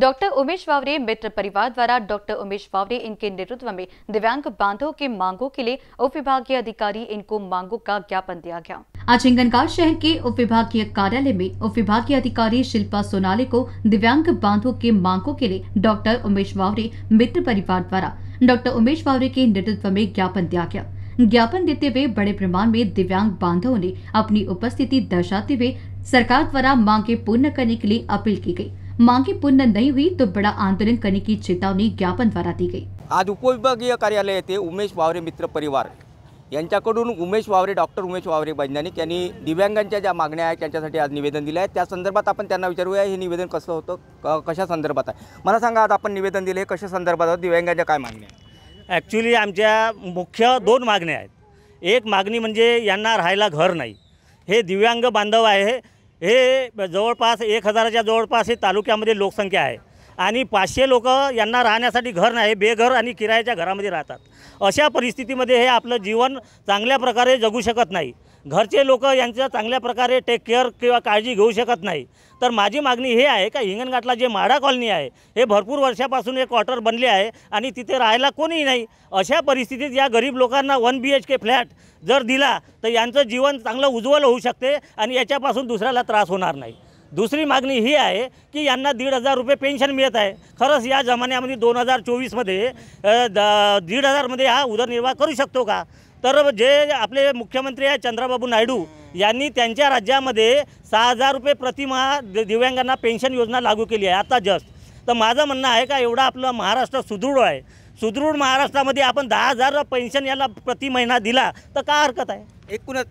doctor Umesh वावरे मित्र परिवार द्वारा डॉक्टर उमेश वावरे इनके नेतृत्व में दिव्यांग बांधो के मांगों के लिए उप विभागीय अधिकारी इनको मांगों का ज्ञापन दिया गया आज हिंगनगांव शहर के उप विभागीय कार्यालय में उप विभागीय अधिकारी शिल्पा सोनाले को दिव्यांग बांधवों के मांगों के लिए डॉक्टर उमेश वावरे मित्र परिवार द्वारा डॉक्टर उमेश वावरे के नेतृत्व में ज्ञापन दिया गया ज्ञापन देते हुए बड़े प्रमाण में दिव्यांग बांधवों ने अपनी उपस्थिति दर्शाते हुए सरकार द्वारा मांगे पूर्ण करने के लिए अपील की गयी मांगे पूर्ण नहीं हुई तो बड़ा आंदोलन करने की चेतावनी ज्ञापन द्वारा दी गई आज उपविभागीय कार्यालय येथे उमेश वावरे मित्र परिवार यांच्याकडून उमेश वावरे डॉक्टर उमेश वावरे वैज्ञानिक यांनी दिव्यांगांच्या ज्या मागण्या आहेत त्यांच्यासाठी आज निवेदन दिलं आहे त्या संदर्भात आपण त्यांना विचारूया हे निवेदन कसं होतं कशा संदर्भात आहे मला सांगा आज आपण निवेदन दिले हे कशा संदर्भात आहोत दिव्यांगांच्या काय मागण्या आहेत ॲक्च्युली आमच्या मुख्य दोन मागण्या आहेत एक मागणी म्हणजे यांना राहायला घर नाही हे दिव्यांग बांधव आहे हे जवळपास एक हजाराच्या जवळपास हे तालुक्यामध्ये लोकसंख्या आहे आणि पाचशे लोक यांना राहण्यासाठी घर नाही बेघर आणि किरायाच्या घरामध्ये राहतात अशा परिस्थितीमध्ये हे आपलं जीवन चांगल्या प्रकारे जगू शकत नाही घरचे लोक यांचा चांगल्या प्रकारे टेक केअर किंवा काळजी घेऊ शकत नाही तर माझी मागणी हे आहे का हिंगणघाटला जे माडा कॉलनी आहे हे भरपूर वर्षापासून एक क्वार्टर बनले आहे आणि तिथे राहायला कोणीही नाही अशा परिस्थितीत या गरीब लोकांना one B H K flat जर दिला तर यांचं जीवन चांगलं उज्ज्वल होऊ शकते आणि याच्यापासून दुसऱ्याला त्रास होणार नाही दुसरी मागणी ही आहे की यांना दीड हजार रुपये पेन्शन मिळत आहे खरंच या जमान्यामध्ये दोन हजार चोवीसमध्ये द दीड हजारमध्ये हा उदरनिर्वाह करू शकतो का तर जे आपले मुख्यमंत्री आहे चंद्राबाबू नायडू यांनी त्यांच्या राज्यामध्ये सहा हजार रुपये प्रतिमा दिव्यांगांना पेन्शन योजना लागू केली आहे आता जस्ट तर माझं म्हणणं आहे का एवढा आपलं महाराष्ट्र सुदृढ आहे सुदृढ महाराष्ट्रामध्ये आपण दहा हजार पेन्शन याला प्रति महिना दिला तर का हरकत आहे एकूणच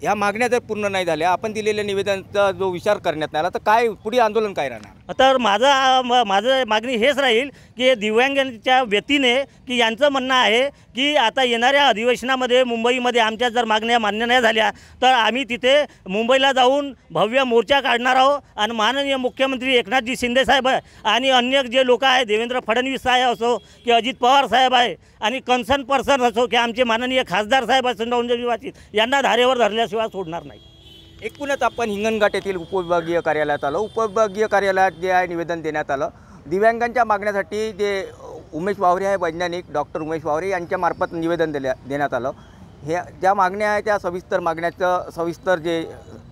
ह्या मागण्या जर पूर्ण नाही झाल्या आपण दिलेल्या निवेदनाचा जो विचार करण्यात आला तर काय पुढे आंदोलन काय राहणार तर माझा माझं मागणी हेच राहील की दिव्यांगांच्या व्यतीने की यांचं म्हणणं आहे की आता येणाऱ्या अधिवेशनामध्ये मुंबईमध्ये आमच्या जर मागण्या मान्य नाही झाल्या तर आम्ही तिथे मुंबईला जाऊन भव्य मोर्चा काढणार आहोत आणि माननीय मुख्यमंत्री एकनाथजी शिंदेसाहेब आहे आणि अन्य जे लोक आहे देवेंद्र फडणवीस साहेब असो की अजित पवार साहेब आहे आणि कन्सर्न पर्सन असो की आमचे माननीय खासदार साहेब असो वाचित यांना धारेवर धरल्याशिवाय सोडणार नाही एकूणच आपण हिंगणघाट येथील उपविभागीय कार्यालयात आलो उपविभागीय कार्यालयात जे आहे निवेदन देण्यात आलं दिव्यांगांच्या मागण्यासाठी जे उमेश वावरे आहे वैज्ञानिक डॉक्टर उमेश वावरे यांच्यामार्फत निवेदन दिल्या देण्यात आलं हे ज्या मागण्या आहेत त्या सविस्तर मागण्याचं सविस्तर जे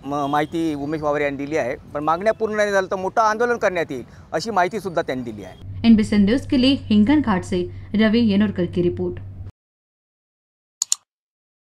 माहिती उमेश वावरे यांनी दिली आहे पण मागण्या पूर्ण नाही झालं तर मोठं आंदोलन करण्यात येईल अशी माहितीसुद्धा त्यांनी दिली आहे एनबीसी न्यूज के लिए हिंगणघाट से येनोरकर की रिपोर्ट